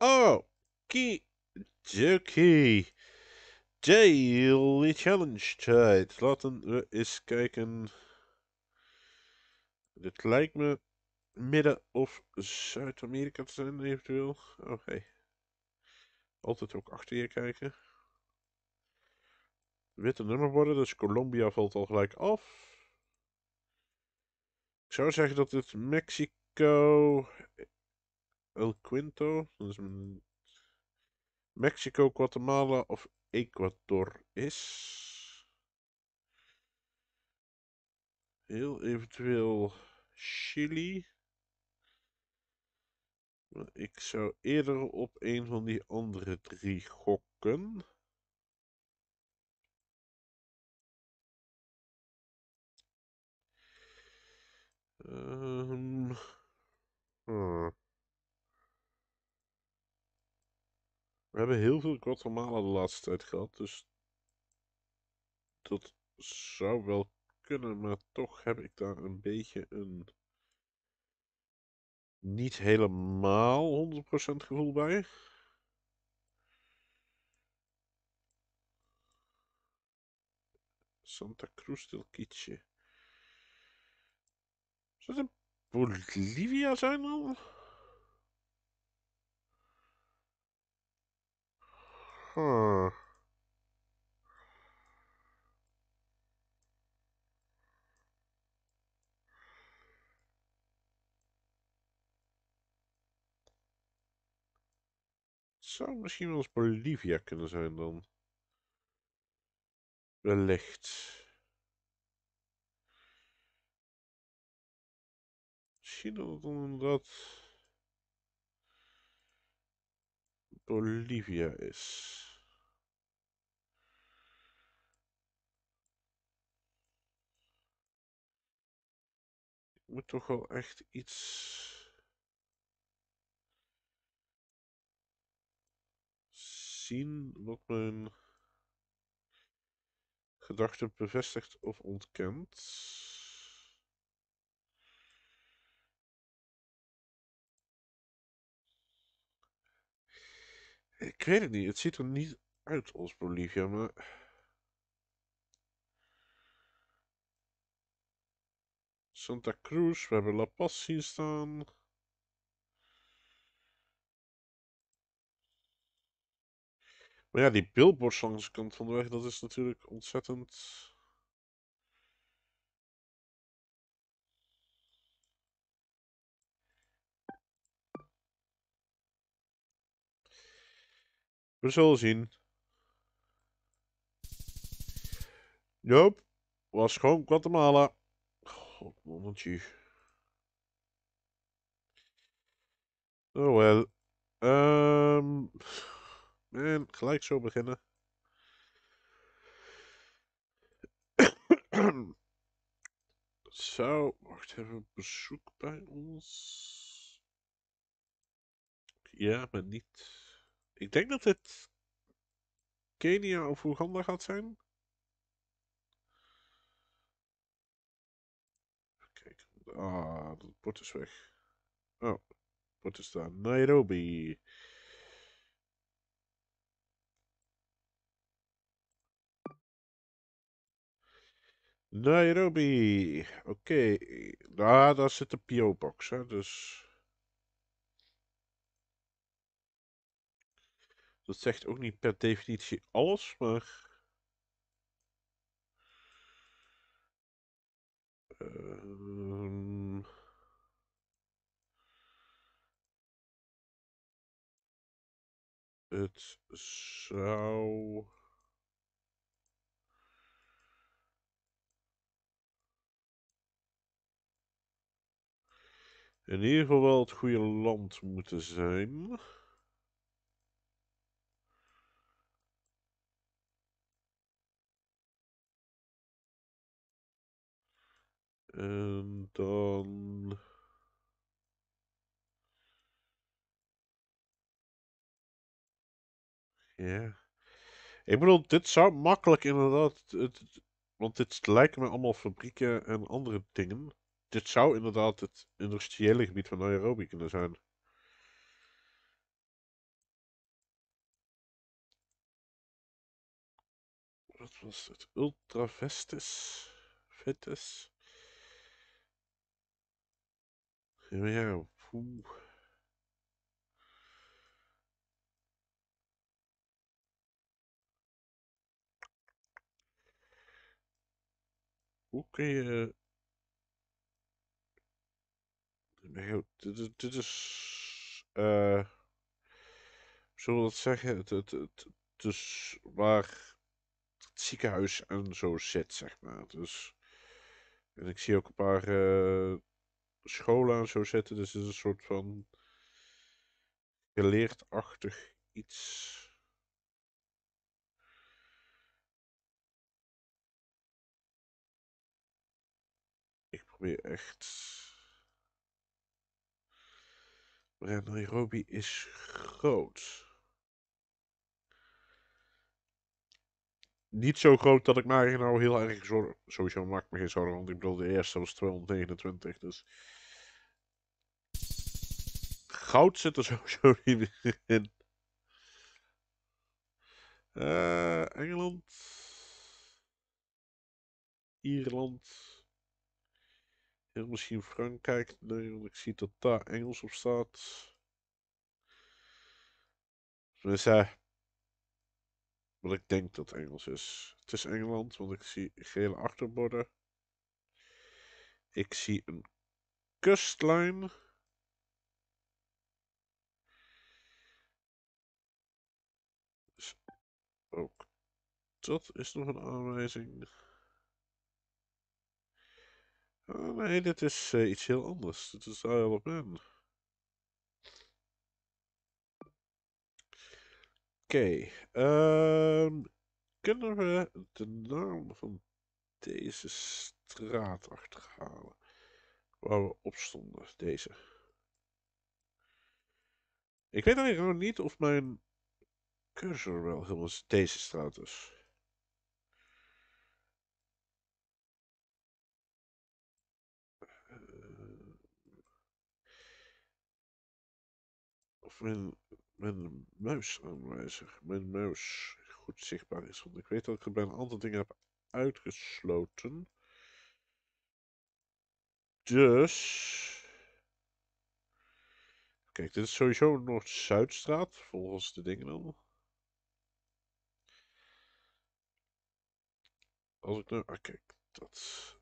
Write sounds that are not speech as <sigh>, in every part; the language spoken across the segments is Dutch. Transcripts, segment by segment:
Okie oh, dokie. Daily challenge tijd. Laten we eens kijken. Dit lijkt me Midden- of Zuid-Amerika te zijn, eventueel. Oké. Oh, Altijd ook achter je kijken. Witte worden, dus Colombia valt al gelijk af. Ik zou zeggen dat dit Mexico El Quinto, Mexico, Guatemala of Ecuador is. Heel eventueel Chili. Maar ik zou eerder op een van die andere drie gokken. Ehm, ah. We hebben heel veel Guatemala de laatste tijd gehad, dus dat zou wel kunnen, maar toch heb ik daar een beetje een niet helemaal 100% gevoel bij. Santa Cruz del Quiche. Zou het in Bolivia zijn dan? Huh. zou misschien wel eens Bolivia kunnen zijn dan. Wellicht. Misschien dat het Bolivia is. moet toch wel echt iets. zien wat mijn gedachten bevestigt of ontkent. Ik weet het niet, het ziet er niet uit als Bolivia, maar. Santa Cruz, we hebben La Paz zien staan. Maar ja, die billboards langs de kant van de weg, dat is natuurlijk ontzettend... We zullen zien. Joop, was gewoon Guatemala momentje. Oh wel. Um, en gelijk zo beginnen. <coughs> Zo, wacht even, bezoek bij ons. Ja, maar niet. Ik denk dat het Kenia of Oeganda gaat zijn. Ah, dat bord is weg. Oh, bord is daar. Nairobi. Nairobi. Oké. Okay. Nou, daar zit de PO-box, hè. Dus... Dat zegt ook niet per definitie alles, maar... het zou. In ieder geval wel het goede land moeten zijn. En dan. Ja. Ik bedoel, dit zou makkelijk inderdaad. Het, want dit lijken me allemaal fabrieken en andere dingen. Dit zou inderdaad het industriële gebied van Nairobi kunnen zijn. Wat was het? Ultravestis? Vetus? Ja, poeh. Hoe kun je. Dit, dit is. Uh, zullen we dat zeggen? Het, het, het, is waar het ziekenhuis en zo zit, zeg maar. Dus. En ik zie ook een paar eh, scholen en zo zitten, dus het is een soort van geleerdachtig iets. weer echt. Nairobi is groot. Niet zo groot dat ik mij nou heel erg zorgen... Sowieso maak me geen zorgen, want ik bedoel, de eerste was 229, dus... Goud zit er <laughs> sowieso niet in. Eh, Engeland. Ierland. Heel misschien Frankrijk. Nee, want ik zie dat daar Engels op staat. Dus ja. wat ik denk dat Engels is. Het is Engeland, want ik zie gele achterborden. Ik zie een kustlijn. Dus ook dat is nog een aanwijzing. Oh, nee, dit is eh, iets heel anders. Dit is Isle of Man. Oké, ehm, kunnen we de naam van deze straat achterhalen? Waar we op stonden, deze. Ik weet eigenlijk niet of mijn cursor wel helemaal deze straat is. mijn, mijn muis aanwijzig, mijn muis goed zichtbaar is. Want ik weet dat ik er bij een aantal dingen heb uitgesloten. Dus... Kijk, dit is sowieso Noord-Zuidstraat, volgens de dingen dan. Als ik nou... Ah, kijk, dat...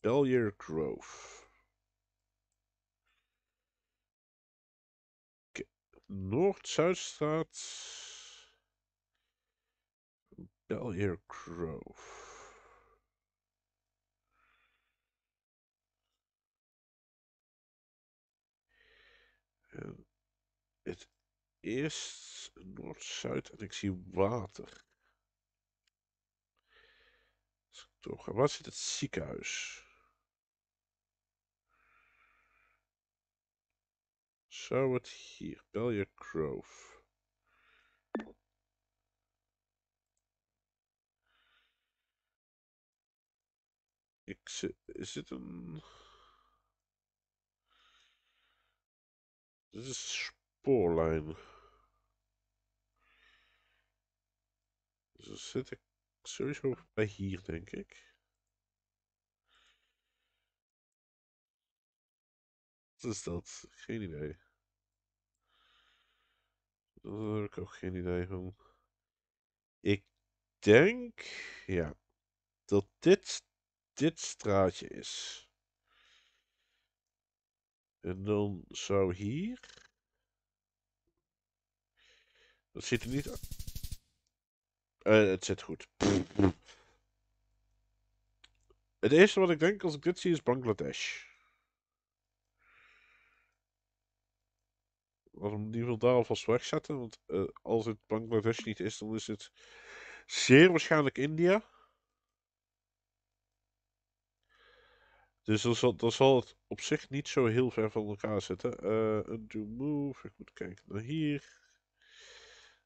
Bellier Grove. Noord-Zuidstraat. Bellier Grove. Eh, het is Noord-Zuid en ik zie water. Waar zit het ziekenhuis? Zou het hier, Belje Grove. Ik zit, is dit een... Dit is spoorlijn. Dus dan zit ik sowieso bij hier, denk ik. Wat is dat? Geen idee. Oh, daar heb ik ook geen idee van. Ik denk, ja, dat dit dit straatje is. En dan zou hier... Dat zit er niet... Uh, het zit goed. Het eerste wat ik denk als ik dit zie is Bangladesh. waarom wil daar alvast wegzetten. Want eh, als het Bangladesh niet is, dan is het zeer waarschijnlijk India. Dus dan zal, zal het op zich niet zo heel ver van elkaar zitten. Uh, eh, undo move, ik moet kijken naar hier.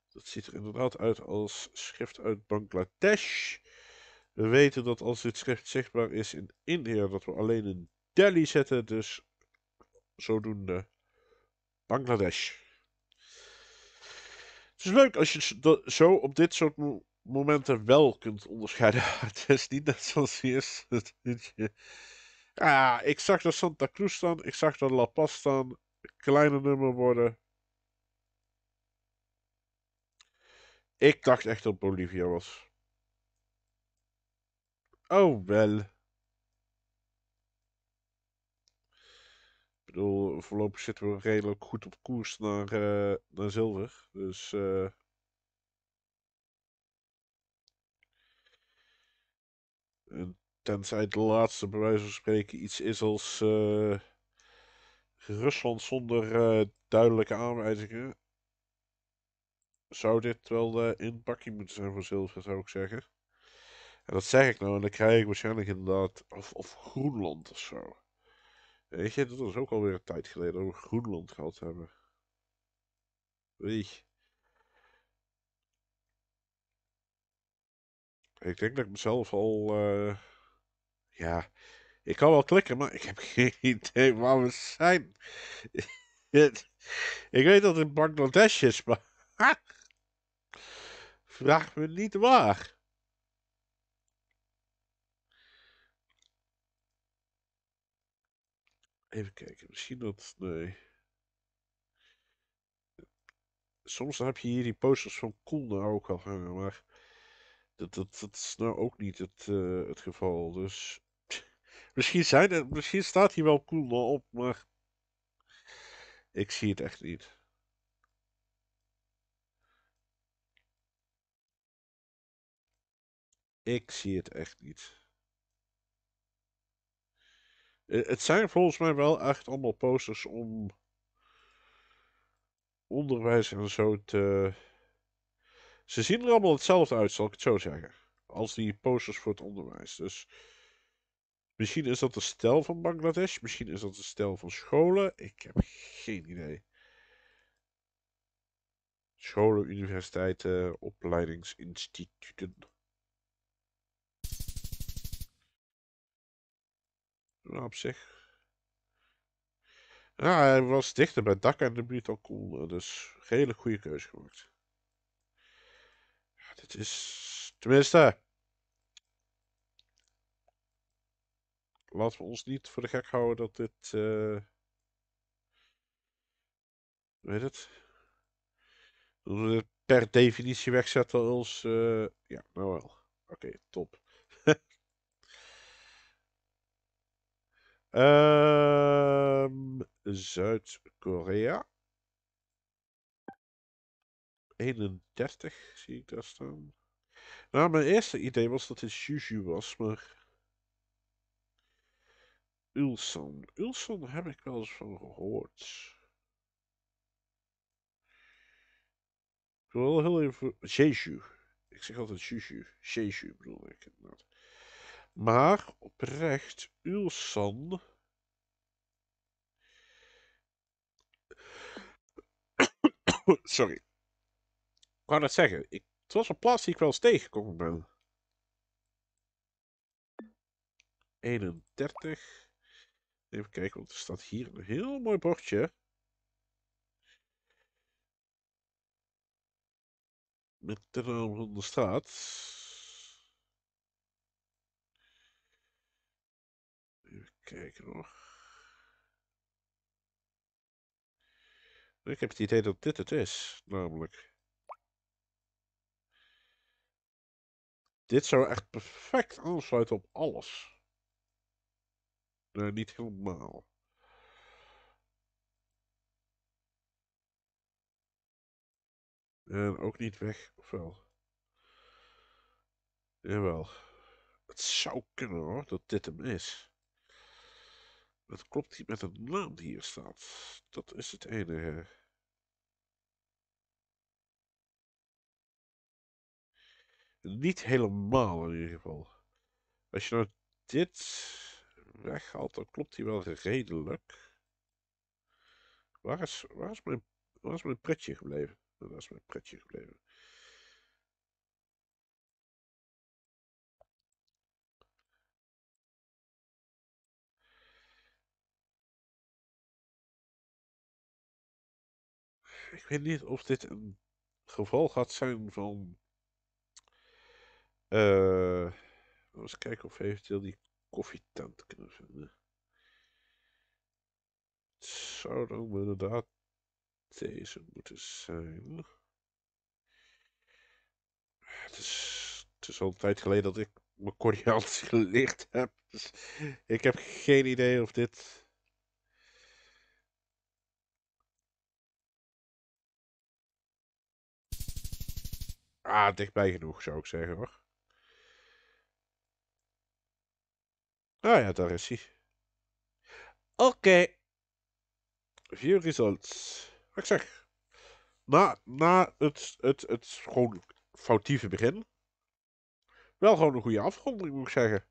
Dat ziet er inderdaad uit als schrift uit Bangladesh. We weten dat als dit schrift zichtbaar is in India, dat we alleen in Delhi zetten. Dus zodoende Bangladesh. Het is leuk als je zo op dit soort momenten wel kunt onderscheiden. <laughs> Het is niet net zoals hier. Ja, ik zag dat Santa Cruz staan. Ik zag dat La Paz staan. Kleiner nummer worden. Ik dacht echt dat Bolivia was. Oh wel. voorlopig zitten we redelijk goed op koers naar, eh, naar zilver. Dus. Eh. tenzij de laatste, bij wijze van spreken, iets is als. Eh, Rusland zonder duidelijke aanwijzingen. Zou dit wel de inpakking moeten zijn voor zilver, zou ik zeggen. En dat zeg ik nou, en dan krijg ik waarschijnlijk inderdaad. Of, of Groenland of zo. Weet je, dat was ook alweer een tijd geleden dat Groenland gehad hebben. Weet Ik denk dat ik mezelf al... Eh, ja, ik kan wel klikken, maar ik heb <laughs> geen idee waar we zijn. <laughs> ik weet dat het Bangladesh is, maar... <laughs> Vraag me niet waar. Even kijken, misschien dat. Nee. Soms heb je hier die posters van Koelna nou ook al hangen, maar dat, dat, dat is nou ook niet het, eh, het geval. Dus <laughs> misschien, zijn misschien staat hier wel Koelna op, maar ik zie het echt niet. Ik zie het echt niet. Eh, het zijn volgens mij wel echt allemaal posters om onderwijs en zo te. Ze zien er allemaal hetzelfde uit, zal ik het zo zeggen. Als die posters voor het onderwijs. Dus misschien is dat de stijl van Bangladesh, misschien is dat de stijl van scholen. Ik heb geen idee. Scholen, universiteiten, opleidingsinstituten. nou, op zich. Ja, hij was dichter bij dak en de buurt al cool. Eh, dus hele goede keuze gemaakt. Ja, dit is. Tenminste. Laten we ons niet voor de gek houden dat dit. Uh, weet het? we dit per definitie wegzetten als. Eh, ja, nou wel. Oké, top. Ehm, Zuid-Korea. 31 zie ik daar staan. Nou, mijn eerste idee was dat het Juju was, maar... Ulsan. Ulsan heb ik wel eens van gehoord. Ik wil heel even... Jeju. Ik zeg altijd Juju. Jeju bedoel ik inderdaad. Maar oprecht, Ulsan. Sorry. Ik wou dat zeggen. Ik, het was een plaats die ik wel eens tegengekomen ben. 31. Even kijken, want er staat hier een heel mooi bordje. Met de naam van de straat. kijken nog. Ik heb het idee dat dit het is, namelijk. Dit zou echt perfect aansluiten op alles. Nee, niet helemaal. En ook niet weg, of wel? Jawel. Het zou kunnen hoor, dat dit hem is. Het klopt niet met de naam die hier staat. Dat is het enige. Niet helemaal in ieder geval. Als je nou dit weghaalt, dan klopt hij wel redelijk. Waar is, mijn, waar is mijn pretje gebleven? Waar nou, is mijn pretje gebleven? ik weet niet of dit een geval gaat zijn van... Uh, eens kijken of we eventueel die koffietent kunnen vinden. Het zou dan inderdaad deze moeten zijn. Het is, het is al een tijd geleden dat ik mijn Koreaans gelicht heb. Dus ik heb geen idee of dit ah, dichtbij genoeg, zou ik zeggen hoor. Ah ja, daar is hij. Oké. vier View results. Wat ik zeg. Na, na het, het, het gewoon foutieve begin. Wel gewoon een goede afronding, moet ik zeggen.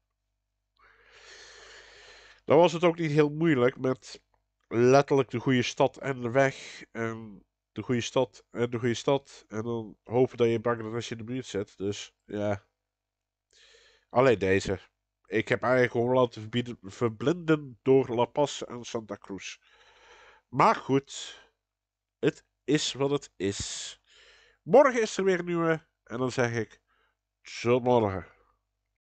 Dan was het ook niet heel moeilijk met letterlijk de goede stad en de weg. En de goede stad en de goede stad. En dan hopen dat je als in de buurt zet. Dus ja. Alleen deze. Ik heb eigenlijk gewoon laten verblinden door La Paz en Santa Cruz. Maar goed, het is wat het is. Morgen is er weer een nieuwe. En dan zeg ik, tot morgen.